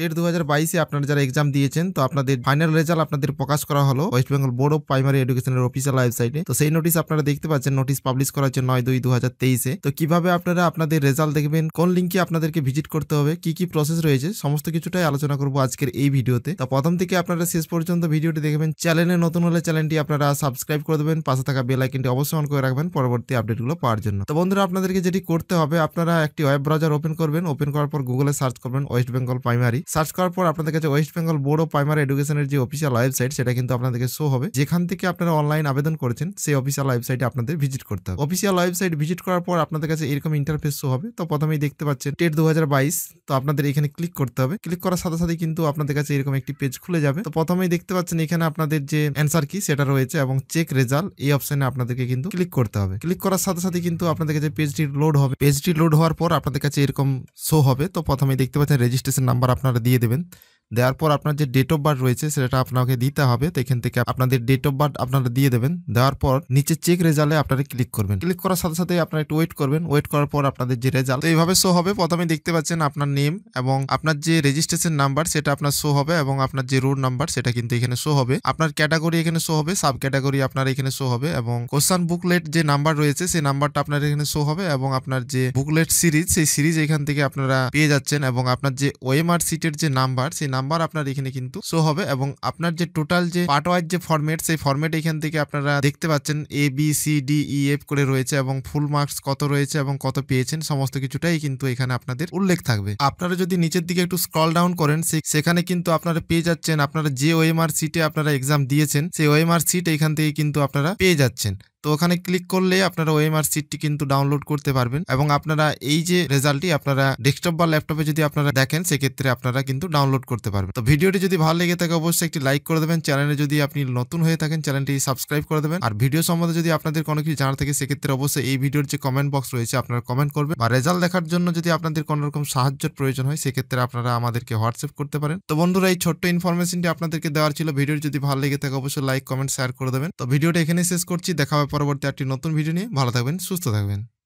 TET দু হাজার বাইশে আপনারা যারা এক্সাম দিয়েছেন তো আপনাদের ফাইনাল রেজাল্ট আপনাদের প্রকাশ করা হলো West Bengal board of primary এডুকেশনের অফিসিয়াল ওয়েবসাইটে তো সেই নোটিশ আপনারা দেখতে পাচ্ছেন নোটিশ পাবলিশ করা হচ্ছে নয় দুই দু হাজার তেইশে তো কিভাবে আপনারা আপনাদের রেজাল্ট দেখবেন কোন লিঙ্কে আপনাদেরকে ভিজিট করতে হবে কি কি প্রসেস রয়েছে সমস্ত কিছুটাই আলোচনা করবো আজকের এই ভিডিওতে তো প্রথম থেকে আপনারা শেষ পর্যন্ত ভিডিওটি দেখবেন চ্যানেলে নতুন হলে চ্যানেলটি আপনারা সাবস্ক্রাইব করে দেবেন পাশে থাকা বেল আইকনটি অবশ্যই অন করে রাখবেন পরবর্তী আপডেটগুলো পাওয়ার জন্য তো বন্ধুরা আপনাদেরকে যেটি করতে হবে আপনারা একটি ওয়েব ব্রাউজার ওপেন করবেন ওপেন করার পর গুগলে সার্চ করবেন ওয়েস্ট বেঙ্গল প্রাইমারি সার্চ করার পর আপনাদের কাছে West Bengal board of primary এডুকেশনের যে অফিসিয়াল ওয়েবসাইট সেটা কিন্তু আপনাদেরকে শো হবে যেখান থেকে আপনারা অনলাইন আবেদন করেছেন সেই অফিসিয়াল ওয়েবসাইটে আপনাদের ভিজিট করতে হবে অফিসিয়াল ওয়েবসাইট ভিজিট করার পর আপনাদের কাছে এরকম ইন্টারফেস শো হবে তো প্রথমেই দেখতে পাচ্ছেন টেট দু তো আপনাদের এখানে ক্লিক করতে হবে ক্লিক করার সাথে সাথে কিন্তু আপনাদের কাছে এরকম একটি পেজ খুলে যাবে তো প্রথমেই দেখতে পাচ্ছেন এখানে আপনাদের যে অ্যান্সার কি সেটা রয়েছে এবং চেক রেজাল্ট এই অপশনে আপনাদেরকে কিন্তু ক্লিক করতে হবে ক্লিক করার সাথে সাথে কিন্তু আপনাদের কাছে পেজটি লোড হবে পেজটি লোড হওয়ার পর আপনাদের কাছে এরকম শো হবে তো প্রথমেই দেখতে পাচ্ছেন রেজিস্ট্রেশন নাম্বার আপনার दीये দিবেন দেওয়ার পর আপনার যে ডেট অফ বার্থ রয়েছে সেটা আপনাকে দিতে হবে তো এখান থেকে আপনাদের ডেট অফ বার্থ আপনারা দিয়ে দেবেন দেওয়ার পর নিচে চেক রেজাল্টে আপনারা ক্লিক করবেন ক্লিক করার সাথে সাথে আপনারা একটু ওয়েট করবেন ওয়েট করার পর আপনাদের যে রেজাল্ট এইভাবে শো হবে প্রথমে দেখতে পাচ্ছেন আপনার নেম এবং আপনার যে রেজিস্ট্রেশন নাম্বার সেটা আপনার শো হবে এবং আপনার যে রোড নাম্বার সেটা কিন্তু এখানে শো হবে আপনার ক্যাটাগরি এখানে শো হবে সাব ক্যাটাগরি আপনার এখানে শো হবে এবং কোশ্চান বুকলেট যে নাম্বার রয়েছে সেই নাম্বারটা আপনার এখানে শো হবে এবং আপনার যে বুকলেট সিরিজ সেই সিরিজ এখান থেকে আপনারা পেয়ে যাচ্ছেন এবং আপনার যে ওএমআর সিটের যে নাম্বার সেই নাম্বার আপনার এখানে কিন্তু শো হবে এবং আপনার যে টোটাল যে পার্ট ওয়াইজ যে ফর্মেট সেই ফর্মেট এখান থেকে আপনারা দেখতে পাচ্ছেন A B C D E F করে রয়েছে এবং ফুল মার্কস কত রয়েছে এবং কত পেয়েছেন সমস্ত কিছুটাই কিন্তু এখানে আপনাদের উল্লেখ থাকবে আপনারা যদি নিচের দিকে একটু স্ক্রল ডাউন করেন সেখানে কিন্তু আপনারা পেয়ে যাচ্ছেন আপনারা যে ওএমআর সিটে আপনারা এক্সাম দিয়েছেন সেই ওয়েমআর সিট এখান থেকে কিন্তু আপনারা পেয়ে যাচ্ছেন তো ওখানে ক্লিক করলে আপনারা ওএমআর সিটটি কিন্তু ডাউনলোড করতে পারবেন এবং আপনারা এই যে রেজাল্টটি আপনারা ডেস্কটপ বা ল্যাপটপে যদি আপনারা দেখেন সেক্ষেত্রে আপনারা কিন্তু ডাউনলোড করতে পারবেন তো ভিডিওটি যদি ভালো লেগে থাকে অবশ্যই একটি লাইক করে দেবেন চ্যানেলে যদি আপনি নতুন হয়ে থাকেন চ্যানেলটি সাবস্ক্রাইব করে দেবেন আর ভিডিও সম্বন্ধে যদি আপনাদের কোনো কিছু জানা থাকে সেক্ষেত্রে অবশ্যই এই ভিডিওর যে কমেন্ট বক্স রয়েছে আপনারা কমেন্ট করবেন বা রেজাল্ট দেখার জন্য যদি আপনাদের কোনো রকম সাহায্যের প্রয়োজন হয় সেক্ষেত্রে আপনারা আমাদেরকে হোয়াটসঅ্যাপ করতে পারেন তো বন্ধুরা এই ছোট্ট ইনফরমেশনটি আপনাদেরকে দেওয়ার ছিল ভিডিওটি যদি ভালো লেগে থাকে অবশ্যই লাইক কমেন্ট শেয়ার করে দেবেন তো ভিডিওটা এখানে শেষ করছি দেখা পরবর্তী একটি নতুন ভিডিও নিয়ে ভালো থাকবেন সুস্থ থাকবেন